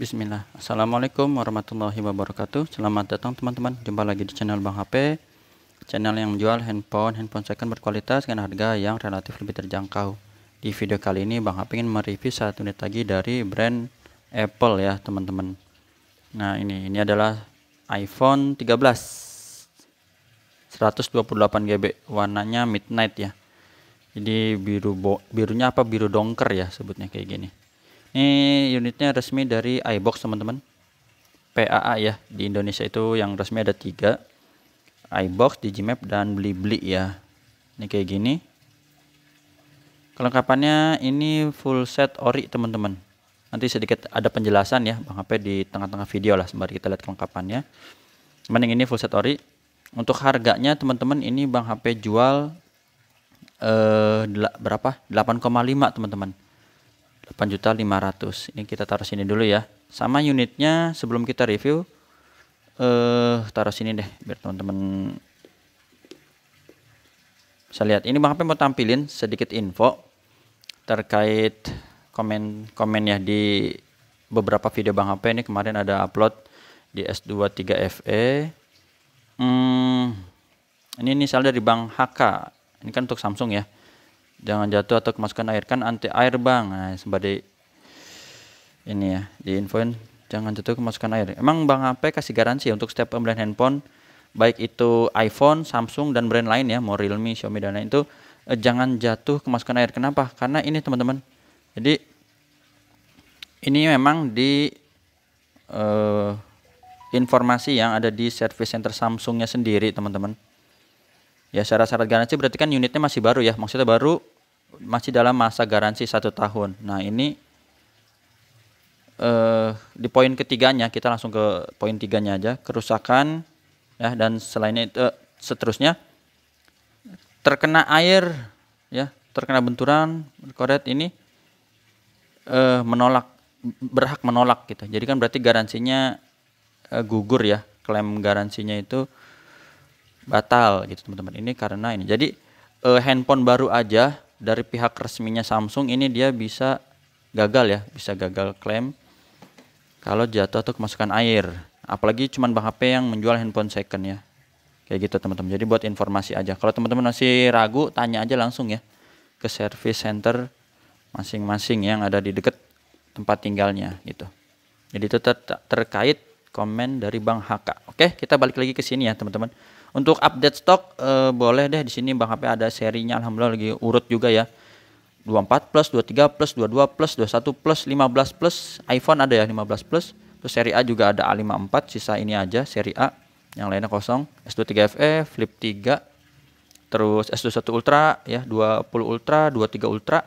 Bismillah Assalamualaikum warahmatullahi wabarakatuh Selamat datang teman-teman Jumpa lagi di channel Bang HP Channel yang menjual handphone Handphone second berkualitas dengan harga yang relatif lebih terjangkau Di video kali ini Bang HP ingin mereview satu unit lagi dari brand Apple ya teman-teman Nah ini, ini adalah iPhone 13 128GB Warnanya midnight ya Jadi biru birunya apa biru dongker ya sebutnya kayak gini ini unitnya resmi dari iBox teman-teman. PAA ya di Indonesia itu yang resmi ada tiga iBox, Digimap dan Blibli ya. Ini kayak gini. Kelengkapannya ini full set ori teman-teman. Nanti sedikit ada penjelasan ya Bang HP di tengah-tengah video lah sembari kita lihat kelengkapannya. Mending ini full set ori. Untuk harganya teman-teman ini Bang HP jual eh berapa? 8,5 teman-teman. 8.500 ini kita taruh sini dulu ya sama unitnya sebelum kita review eh taruh sini deh biar teman-teman bisa lihat ini Bang ape mau tampilin sedikit info terkait komen-komen ya di beberapa video Bang ape ini kemarin ada upload di S23FE hmm, ini inisial dari Bang HK ini kan untuk Samsung ya jangan jatuh atau kemasukan air kan anti air bang nah, sebagai ini ya di infoin jangan jatuh kemasukan air emang bang HP kasih garansi ya untuk setiap pembelian handphone baik itu iPhone, Samsung dan brand lain ya mau Realme, Xiaomi dan lain itu eh, jangan jatuh kemasukan air kenapa karena ini teman-teman jadi ini memang di eh, informasi yang ada di service center Samsungnya sendiri teman-teman Ya syarat-syarat garansi berarti kan unitnya masih baru ya, maksudnya baru masih dalam masa garansi satu tahun. Nah ini eh, di poin ketiganya kita langsung ke poin tiganya aja kerusakan ya dan selain itu eh, seterusnya terkena air ya terkena benturan koret ini eh, menolak berhak menolak gitu. Jadi kan berarti garansinya eh, gugur ya klaim garansinya itu batal gitu teman-teman ini karena ini jadi eh, handphone baru aja dari pihak resminya Samsung ini dia bisa gagal ya bisa gagal klaim kalau jatuh atau kemasukan air apalagi cuma Bang HP yang menjual handphone second ya kayak gitu teman-teman jadi buat informasi aja kalau teman-teman masih ragu tanya aja langsung ya ke service center masing-masing yang ada di dekat tempat tinggalnya gitu jadi itu ter terkait komen dari Bang Haka oke kita balik lagi ke sini ya teman-teman untuk update stok eh, boleh deh di sini Bang HP ada serinya alhamdulillah lagi urut juga ya. 24 plus, 23 plus, 22 plus, 21 plus, 15 plus, iPhone ada ya 15 plus. Terus seri A juga ada A54, sisa ini aja seri A. Yang lainnya kosong. S23 FE, Flip 3, terus S21 Ultra ya, 20 Ultra, 23 Ultra,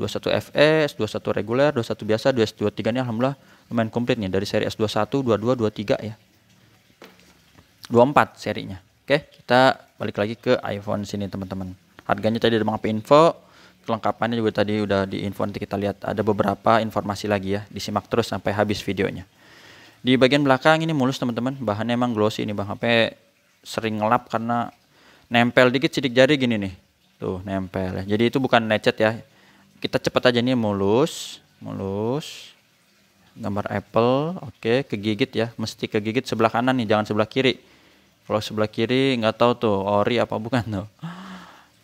21 FE, S21 reguler, 21 biasa, 23 ini alhamdulillah lumayan komplit nih dari seri S21, 22, 23 ya. 24 serinya. Oke, kita balik lagi ke iPhone sini teman-teman. Harganya tadi ada mengapa info, kelengkapannya juga tadi udah di info nanti kita lihat ada beberapa informasi lagi ya. Disimak terus sampai habis videonya. Di bagian belakang ini mulus teman-teman, bahannya emang glossy ini Bang HP sering ngelap karena nempel dikit sidik jari gini nih. Tuh, nempel ya. Jadi itu bukan lecet ya. Kita cepat aja nih mulus, mulus. Gambar apple, oke, kegigit ya. Mesti kegigit sebelah kanan nih, jangan sebelah kiri kalau sebelah kiri nggak tahu tuh ori apa bukan tuh.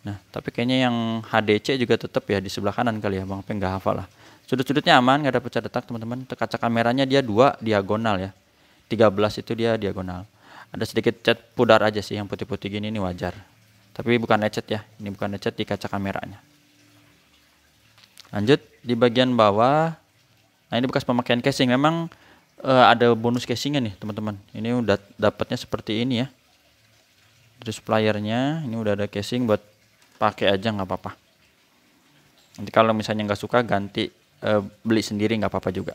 Nah, tapi kayaknya yang HDC juga tetap ya di sebelah kanan kali ya, Bang Peng nggak hafal lah. Sudut-sudutnya aman, nggak ada pecah detak teman-teman. Kaca kameranya dia dua diagonal ya. 13 itu dia diagonal. Ada sedikit cat pudar aja sih yang putih-putih gini ini wajar. Tapi bukan lecet ya, ini bukan lecet di kaca kameranya. Lanjut di bagian bawah. Nah, ini bekas pemakaian casing. Memang uh, ada bonus casingnya nih teman-teman ini udah dapatnya seperti ini ya dari suppliernya ini udah ada casing buat pakai aja nggak apa-apa nanti kalau misalnya nggak suka ganti uh, beli sendiri nggak apa-apa juga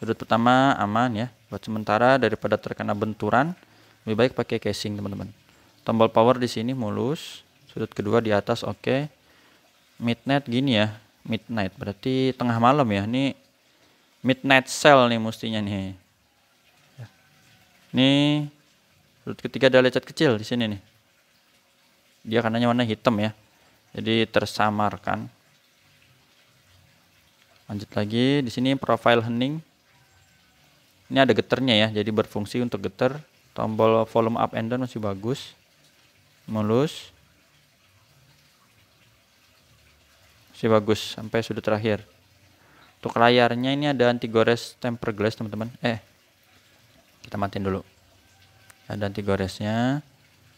sudut pertama aman ya buat sementara daripada terkena benturan lebih baik pakai casing teman-teman tombol power di sini mulus sudut kedua di atas oke okay. midnight gini ya midnight berarti tengah malam ya ini midnight sale nih mestinya nih. Ya. Nih sudut ketiga ada lecet kecil di sini nih. Dia karenanya warna hitam ya. Jadi tersamarkan. Lanjut lagi di sini profile hening. Ini ada geternya ya, jadi berfungsi untuk geter. Tombol volume up and down masih bagus. Mulus. Masih bagus sampai sudut terakhir untuk layarnya ini ada anti gores tempered glass teman-teman eh kita matiin dulu ada anti goresnya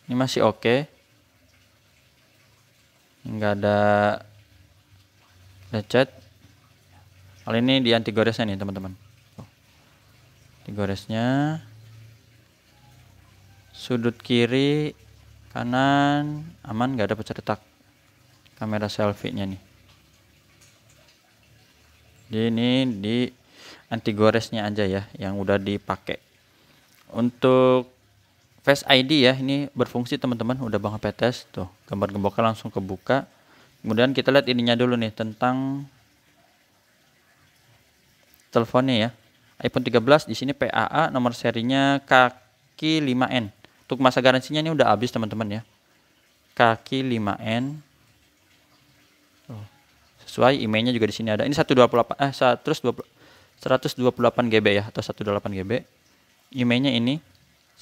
ini masih oke okay. nggak ada lecet hal ini di anti goresnya nih teman-teman anti goresnya sudut kiri kanan aman Enggak ada pecah detak kamera selfie nya nih jadi ini di anti goresnya aja ya yang udah dipakai. Untuk Face ID ya, ini berfungsi teman-teman, udah Bang HP tes tuh. Gambar gemboknya langsung kebuka. Kemudian kita lihat ininya dulu nih tentang teleponnya ya. iPhone 13 di sini PAA nomor serinya kaki 5N. Untuk masa garansinya ini udah habis teman-teman ya. Kaki 5N sesuai emailnya juga di sini ada ini 128 eh 120 128 GB ya atau 128 GB emailnya ini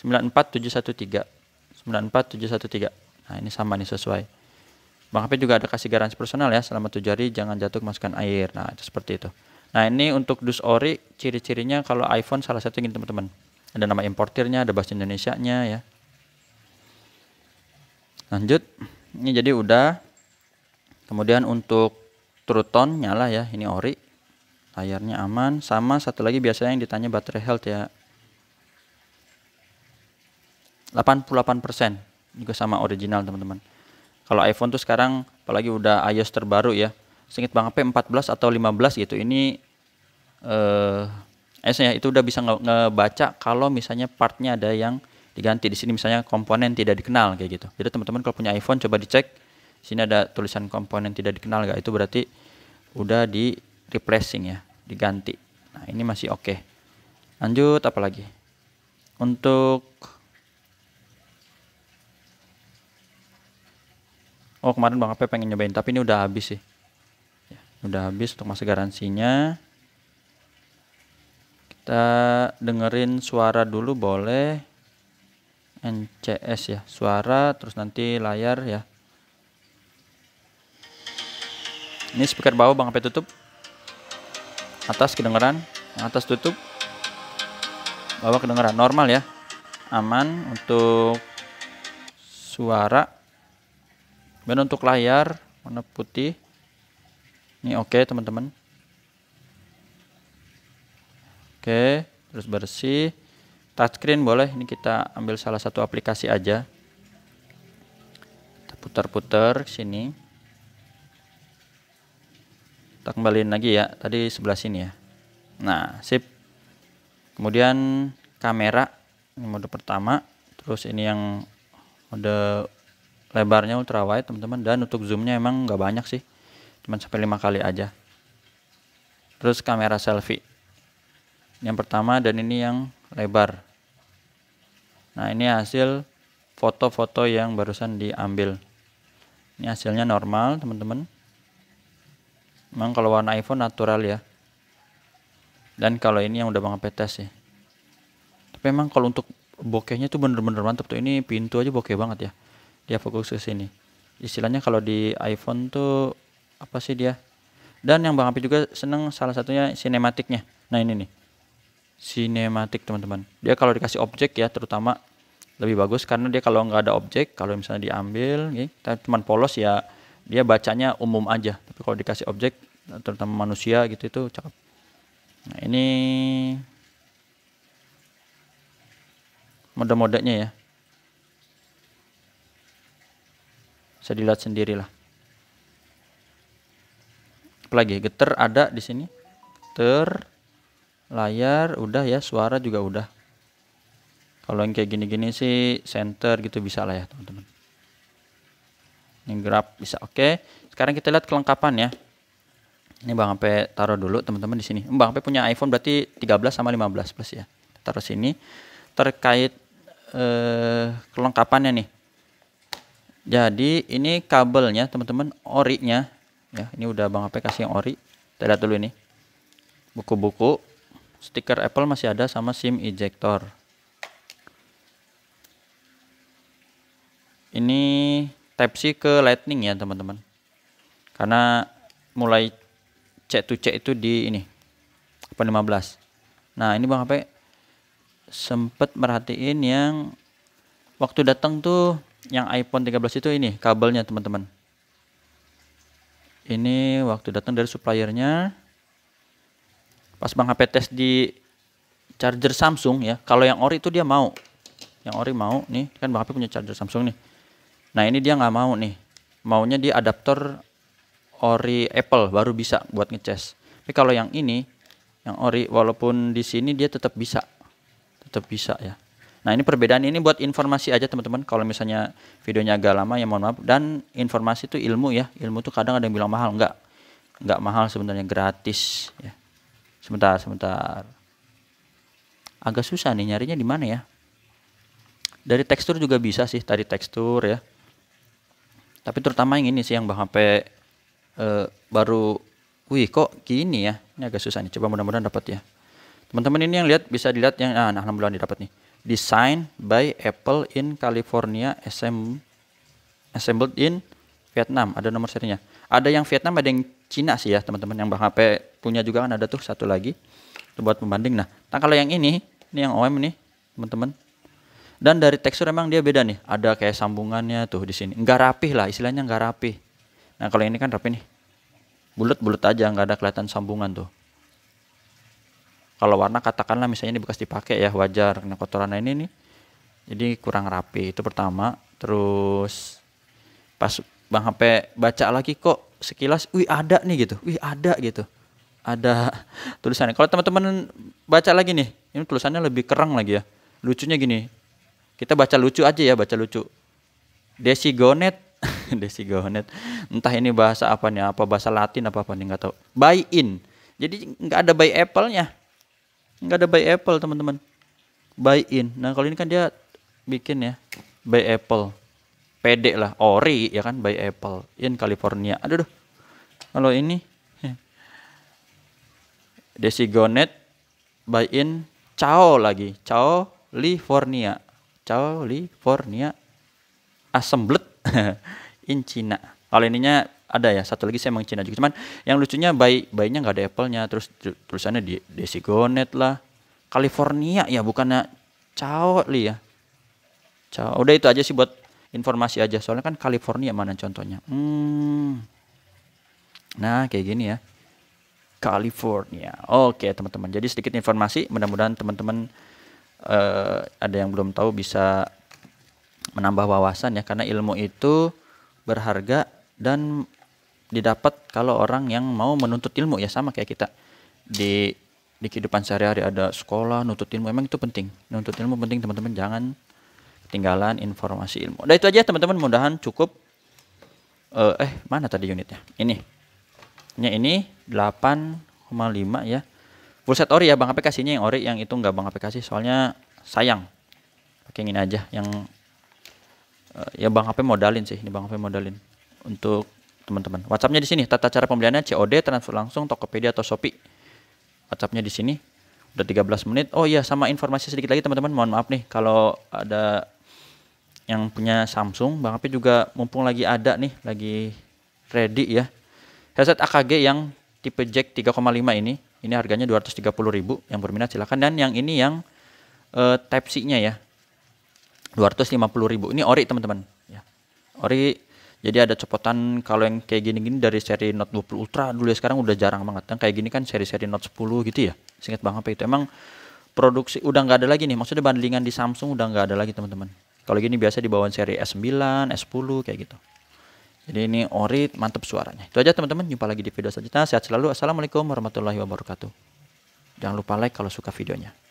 94713 94713 nah ini sama nih sesuai Bang HP juga ada kasih garansi personal ya selama tujuh hari jangan jatuh masukkan air nah itu seperti itu nah ini untuk dus ori ciri-cirinya kalau iPhone salah satu gini teman-teman ada nama importirnya ada bahasa Indonesia nya ya lanjut ini jadi udah kemudian untuk Truton nyala ya, ini ori. Layarnya aman, sama satu lagi biasanya yang ditanya baterai health ya. 88% juga sama original teman-teman. Kalau iPhone tuh sekarang apalagi udah iOS terbaru ya. Singkat banget p 14 atau 15 gitu. Ini eh S-nya itu udah bisa ngebaca kalau misalnya partnya ada yang diganti di sini misalnya komponen tidak dikenal kayak gitu. Jadi teman-teman kalau punya iPhone coba dicek sini ada tulisan komponen tidak dikenal gak itu berarti udah di replacing ya diganti nah ini masih oke okay. lanjut apa lagi untuk oh kemarin bang Ape pengen nyobain tapi ini udah habis sih ya, udah habis untuk masa garansinya kita dengerin suara dulu boleh NCS ya suara terus nanti layar ya Ini speaker bawah Bang apa tutup. Atas kedengeran, atas tutup. Bawah kedengeran normal ya. Aman untuk suara. Dan untuk layar warna putih. Ini oke okay, teman-teman. Oke, okay, terus bersih. Touchscreen boleh, ini kita ambil salah satu aplikasi aja. Kita putar-putar sini kita kembaliin lagi ya tadi sebelah sini ya nah sip kemudian kamera ini mode pertama terus ini yang mode lebarnya ultrawide teman-teman dan untuk zoomnya emang nggak banyak sih cuma sampai lima kali aja terus kamera selfie ini yang pertama dan ini yang lebar nah ini hasil foto-foto yang barusan diambil ini hasilnya normal teman-teman Memang kalau warna iPhone natural ya. Dan kalau ini yang udah Bang Ape tes sih. Ya. Tapi emang kalau untuk bokehnya tuh bener-bener mantap tuh. Ini pintu aja bokeh banget ya. Dia fokus ke sini. Istilahnya kalau di iPhone tuh apa sih dia? Dan yang Bang Api juga seneng salah satunya sinematiknya. Nah ini nih. Sinematik teman-teman. Dia kalau dikasih objek ya terutama lebih bagus karena dia kalau nggak ada objek kalau misalnya diambil teman kita polos ya dia bacanya umum aja tapi kalau dikasih objek terutama manusia gitu itu cakep nah ini mode-modenya ya bisa dilihat sendirilah lagi, getar ada di sini ter layar udah ya suara juga udah kalau yang kayak gini-gini sih center gitu bisa lah ya teman-teman ini grab bisa oke okay. sekarang kita lihat kelengkapan ya ini Bang Ape taruh dulu teman-teman di sini. Bang Ape punya iPhone berarti 13 sama 15 plus ya. Taruh sini terkait eh, kelengkapannya nih. Jadi ini kabelnya teman-teman orinya ya. Ini udah Bang Ape kasih yang ori. Kita lihat dulu ini. Buku-buku, stiker Apple masih ada sama SIM ejector. Ini Type C ke Lightning ya teman-teman. Karena mulai cek to cek itu di ini lima 15 nah ini Bang HP sempet merhatiin yang waktu datang tuh yang iPhone 13 itu ini kabelnya teman-teman ini waktu datang dari suppliernya pas Bang HP tes di charger Samsung ya kalau yang ori itu dia mau yang ori mau nih kan Bang HP punya charger Samsung nih nah ini dia nggak mau nih maunya di adaptor ori Apple baru bisa buat ngeces. Tapi kalau yang ini yang ori walaupun di sini dia tetap bisa. Tetap bisa ya. Nah, ini perbedaan ini buat informasi aja teman-teman. Kalau misalnya videonya agak lama ya mohon maaf dan informasi itu ilmu ya. Ilmu tuh kadang ada yang bilang mahal, enggak. Enggak mahal sebenarnya gratis ya. Sebentar, sebentar. Agak susah nih nyarinya di mana ya? Dari tekstur juga bisa sih, tadi tekstur ya. Tapi terutama yang ini sih yang Bang uh, baru wih kok gini ya ini agak susah nih coba mudah-mudahan dapat ya teman-teman ini yang lihat bisa dilihat yang ah, nah, alhamdulillah didapat nih design by Apple in California assemb assembled in Vietnam ada nomor serinya ada yang Vietnam ada yang Cina sih ya teman-teman yang bang HP punya juga kan ada tuh satu lagi itu buat pembanding nah, nah kalau yang ini ini yang OM nih teman-teman dan dari tekstur emang dia beda nih ada kayak sambungannya tuh di sini nggak rapih lah istilahnya nggak rapih Nah kalau ini kan rapi nih. Bulat-bulat aja nggak ada kelihatan sambungan tuh. Kalau warna katakanlah misalnya ini bekas dipakai ya wajar karena kotoran ini nih. Jadi kurang rapi itu pertama. Terus pas Bang HP baca lagi kok sekilas wih ada nih gitu. Wih ada gitu. Ada tulisannya. Kalau teman-teman baca lagi nih, ini tulisannya lebih kerang lagi ya. Lucunya gini. Kita baca lucu aja ya, baca lucu. Desigonet Desi gonet entah ini bahasa apa nih apa bahasa Latin apa apa nih nggak tahu buy in jadi nggak ada buy apple-nya nggak ada buy apple teman-teman buy in nah kalau ini kan dia bikin ya buy apple PD lah ori ya kan buy apple in California aduh duh. kalau ini eh. Desi gonet buy in cao lagi cao California cao California asemblet in Cina. Kalau ininya ada ya satu lagi saya emang Cina juga cuman yang lucunya bayi bayinya nggak ada Apple-nya terus tulisannya di Desigonet lah California ya bukannya Chao li ya Chao. udah itu aja sih buat informasi aja soalnya kan California mana contohnya hmm. nah kayak gini ya California oke teman-teman jadi sedikit informasi mudah-mudahan teman-teman uh, ada yang belum tahu bisa menambah wawasan ya karena ilmu itu berharga dan didapat kalau orang yang mau menuntut ilmu ya sama kayak kita di di kehidupan sehari-hari ada sekolah nuntut ilmu memang itu penting nuntut ilmu penting teman-teman jangan ketinggalan informasi ilmu udah itu aja teman-teman mudahan cukup uh, eh mana tadi unitnya ini ini ini 8,5 ya full set ori ya bang apa kasihnya yang ori yang itu nggak bang apa kasih soalnya sayang pakai ini aja yang Eh, ya Bang HP modalin sih, ini Bang HP modalin untuk teman-teman. WhatsAppnya di sini, tata cara pembeliannya COD, transfer langsung, Tokopedia atau Shopee. WhatsAppnya di sini, udah 13 menit. Oh iya, sama informasi sedikit lagi teman-teman, mohon maaf nih kalau ada yang punya Samsung, Bang HP juga mumpung lagi ada nih, lagi ready ya. Headset AKG yang tipe jack 3,5 ini, ini harganya 230.000 yang berminat silahkan dan yang ini yang uh, type C-nya ya 250 ribu. Ini ori teman-teman. Ya. Ori jadi ada copotan kalau yang kayak gini-gini dari seri Note 20 Ultra dulu ya sekarang udah jarang banget. Yang kayak gini kan seri-seri Note 10 gitu ya. Singkat banget apa itu. Emang produksi udah nggak ada lagi nih. Maksudnya bandingan di Samsung udah nggak ada lagi teman-teman. Kalau gini biasa di bawah seri S9, S10 kayak gitu. Jadi ini ori mantep suaranya. Itu aja teman-teman. Jumpa lagi di video selanjutnya. Sehat selalu. Assalamualaikum warahmatullahi wabarakatuh. Jangan lupa like kalau suka videonya.